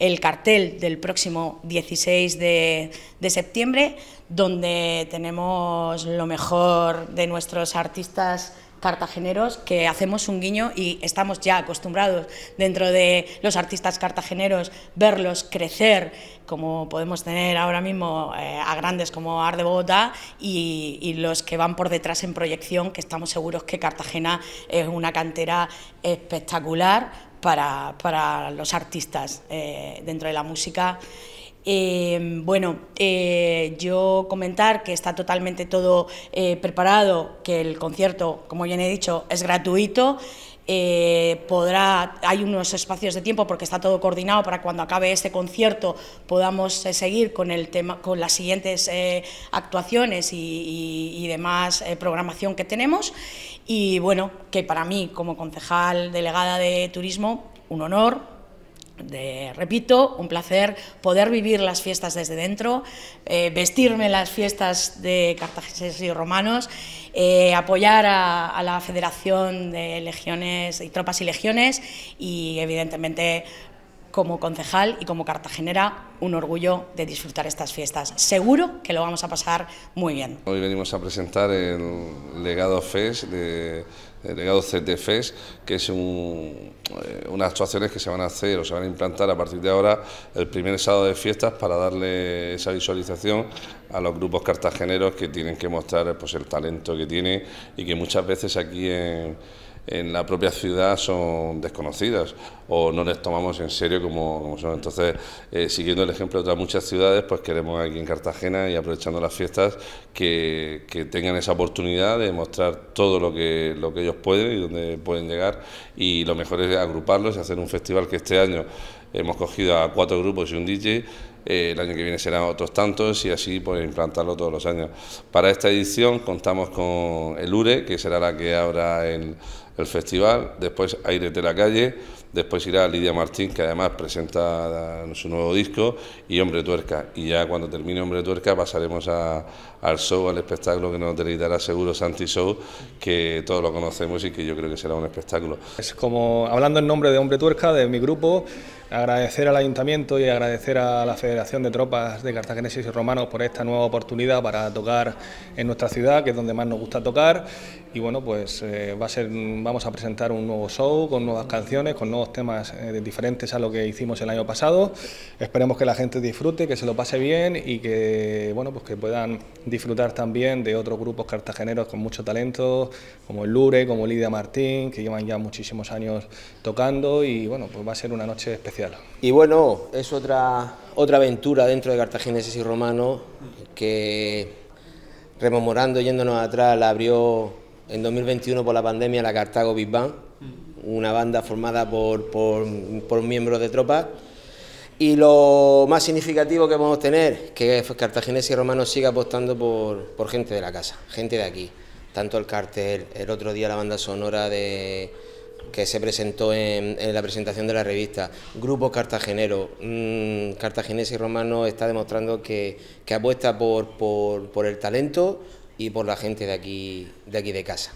el cartel del próximo 16 de, septiembre, donde tenemos lo mejor de nuestros artistas cartageneros, que hacemos un guiño y estamos ya acostumbrados dentro de los artistas cartageneros verlos crecer, como podemos tener ahora mismo eh, a grandes como Ar de Bogotá y, y, los que van por detrás en proyección, que estamos seguros que Cartagena es una cantera espectacular para, los artistas eh, dentro de la música. Eh, bueno, eh, yo comentar que está totalmente todo preparado, que el concierto, como bien he dicho, es gratuito. Eh, podrá, hay unos espacios de tiempo porque está todo coordinado para cuando acabe este concierto podamos eh, seguir con, el tema, con las siguientes eh, actuaciones y demás programación que tenemos. Y bueno, que para mí, como concejal delegada de turismo, un honor, repito, un placer poder vivir las fiestas desde dentro, eh, vestirme las fiestas de cartagineses y romanos, eh, apoyar a, a, la Federación de Legiones y Tropas y Legiones y, evidentemente, como concejal y como cartagenera un orgullo de disfrutar estas fiestas. Seguro que lo vamos a pasar muy bien. Hoy venimos a presentar el legado FES, el legado CT que es eh, unas actuaciones que se van a hacer o se van a implantar a partir de ahora el primer sábado de fiestas para darle esa visualización a los grupos cartageneros que tienen que mostrar pues, el talento que tienen y que muchas veces aquí en la propia ciudad son desconocidas o no les tomamos en serio como, son. Entonces, eh, siguiendo el ejemplo de otras muchas ciudades, pues queremos aquí en Cartagena y aprovechando las fiestas que, tengan esa oportunidad de mostrar todo lo que, lo que ellos pueden y donde pueden llegar y lo mejor es agruparlos y hacer un festival que este año hemos cogido a cuatro grupos y un DJ. Eh, el año que viene serán otros tantos y así pues implantarlo todos los años. Para esta edición contamos con el URE, que será la que abra el, el festival, después Aire de la Calle, después irá Lidia Martín, que además presenta su nuevo disco, y Hombre Tuerca. Y ya cuando termine Hombre Tuerca pasaremos al show, al espectáculo que nos deleitará seguro Santi Show, que todos lo conocemos y que yo creo que será un espectáculo. Es como, hablando en nombre de Hombre Tuerca, de mi grupo, agradecer al Ayuntamiento y agradecer a la Federación de Tropas de Cartagenesis y Romanos por esta nueva oportunidad para tocar en nuestra ciudad, que es donde más nos gusta tocar. Y bueno, pues eh, va a ser, vamos a presentar un nuevo show con nuevas canciones, con nuevos temas eh, diferentes a lo que hicimos el año pasado. Esperemos que la gente disfrute, que se lo pase bien y que, bueno, pues que puedan disfrutar también de otros grupos cartageneros con mucho talento, como el Lure, como Lidia Martín, que llevan ya muchísimos años tocando y bueno, pues va a ser una noche especial y bueno, es otra, otra aventura dentro de Cartagineses y Romano que, rememorando, yéndonos atrás, la abrió en 2021 por la pandemia la Cartago Big una banda formada por, miembros de tropas. Y lo más significativo que vamos a tener, que Cartagineses y Romano siga apostando por, por gente de la casa, gente de aquí. Tanto el cartel, el otro día la banda sonora de que se presentó en, la presentación de la revista. Grupo Cartagenero. Mm, Cartaginés y Romano está demostrando que, apuesta por, el talento y por la gente aquí de, aquí de casa.